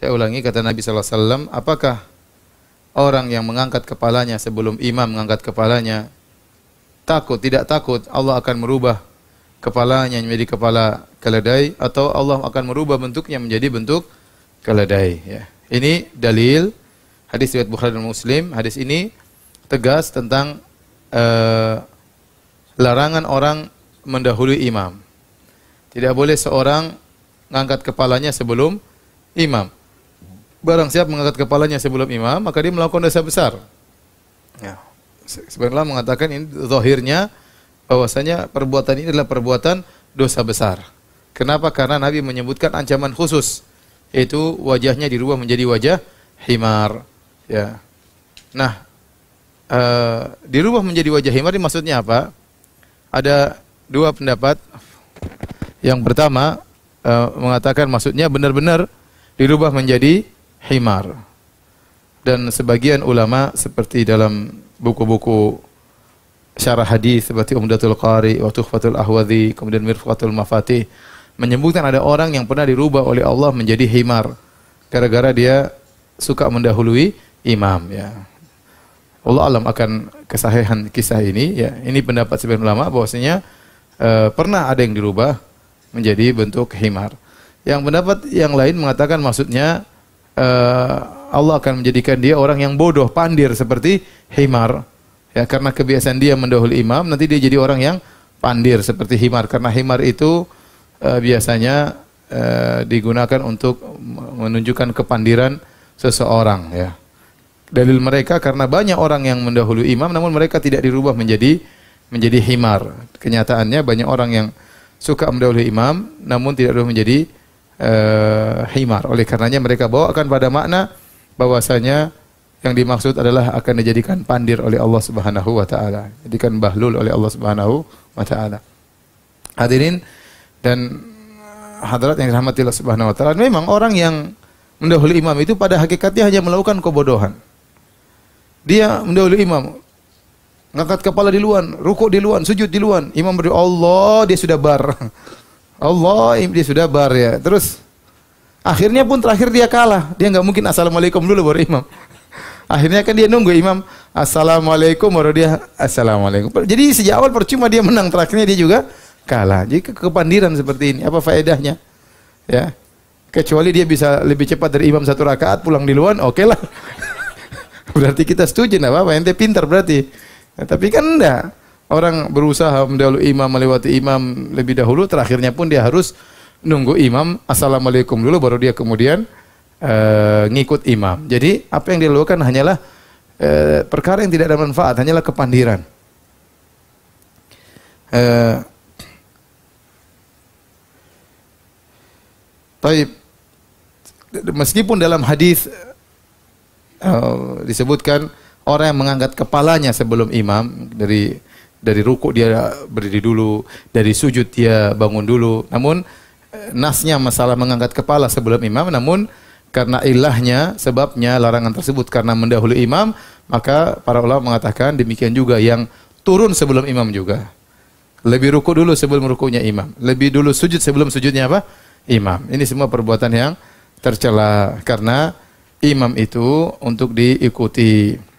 Saya ulangi kata Nabi SAW, apakah orang yang mengangkat kepalanya sebelum imam mengangkat kepalanya takut tidak takut Allah akan merubah kepalanya menjadi kepala keledai atau Allah akan merubah bentuknya menjadi bentuk keledai ya. Ini dalil hadis riwayat Bukhari dan Muslim. Hadis ini tegas tentang uh, larangan orang mendahului imam. Tidak boleh seorang mengangkat kepalanya sebelum imam barang siap mengangkat kepalanya sebelum imam, maka dia melakukan dosa besar. Ya. Sebenarnya mengatakan ini zahirnya bahwasanya perbuatan ini adalah perbuatan dosa besar. Kenapa? Karena Nabi menyebutkan ancaman khusus yaitu wajahnya dirubah menjadi wajah himar. Ya. Nah, uh, eh, dirubah menjadi wajah himar ini maksudnya apa? Ada dua pendapat. Yang pertama uh, mengatakan maksudnya benar-benar dirubah menjadi himar. Dan sebagian ulama seperti dalam buku-buku syarah hadis seperti Umdatul Qari, wa Tuhfatul kemudian Mirfatul Mafatih menyebutkan ada orang yang pernah dirubah oleh Allah menjadi himar gara-gara dia suka mendahului imam ya. Allah alam akan kesahihan kisah ini ya. Ini pendapat sebagian ulama bahwasanya e, pernah ada yang dirubah menjadi bentuk himar. Yang pendapat yang lain mengatakan maksudnya Eh, Allah akan menjadikan dia orang yang bodoh, pandir seperti himar. Ya, karena kebiasaan dia mendahului imam, nanti dia jadi orang yang pandir seperti himar karena himar itu uh, biasanya uh, digunakan untuk menunjukkan kepandiran seseorang ya. Dalil mereka karena banyak orang yang mendahului imam namun mereka tidak dirubah menjadi menjadi himar. Kenyataannya banyak orang yang suka mendahului imam namun tidak dirubah menjadi himar. Oleh karenanya mereka bawa akan pada makna bahwasanya yang dimaksud adalah akan dijadikan pandir oleh Allah Subhanahu wa taala, jadikan bahlul oleh Allah Subhanahu wa taala. Hadirin dan uh, hadirat yang dirahmati Allah Subhanahu wa taala, memang orang yang mendahului imam itu pada hakikatnya hanya melakukan kebodohan. Dia mendahului imam, ngangkat kepala di luar, rukuk di luar, sujud di luar. Imam berdoa, Allah dia sudah bar. Allah dia sudah bar ya. Terus Akhirnya pun terakhir dia kalah. Dia nggak mungkin assalamualaikum dulu baru imam. Akhirnya kan dia nunggu imam assalamualaikum baru dia assalamualaikum. Jadi sejak awal percuma dia menang terakhirnya dia juga kalah. Jadi ke kepandiran seperti ini apa faedahnya? Ya. Kecuali dia bisa lebih cepat dari imam satu rakaat pulang di luar, oke okay lah. berarti kita setuju nah apa-apa, ente pintar berarti. Ya, tapi kan enggak. Orang berusaha mendahului imam melewati imam lebih dahulu, terakhirnya pun dia harus nunggu imam assalamualaikum dulu baru dia kemudian uh, ngikut imam. Jadi apa yang dilakukan hanyalah uh, perkara yang tidak ada manfaat, hanyalah kepandiran. Uh, eh, tapi Meskipun dalam hadis uh, disebutkan orang yang mengangkat kepalanya sebelum imam dari dari ruku dia berdiri dulu, dari sujud dia bangun dulu. Namun nasnya masalah mengangkat kepala sebelum imam namun karena ilahnya sebabnya larangan tersebut karena mendahului imam maka para ulama mengatakan demikian juga yang turun sebelum imam juga lebih ruku dulu sebelum rukunya imam lebih dulu sujud sebelum sujudnya apa imam ini semua perbuatan yang tercela karena imam itu untuk diikuti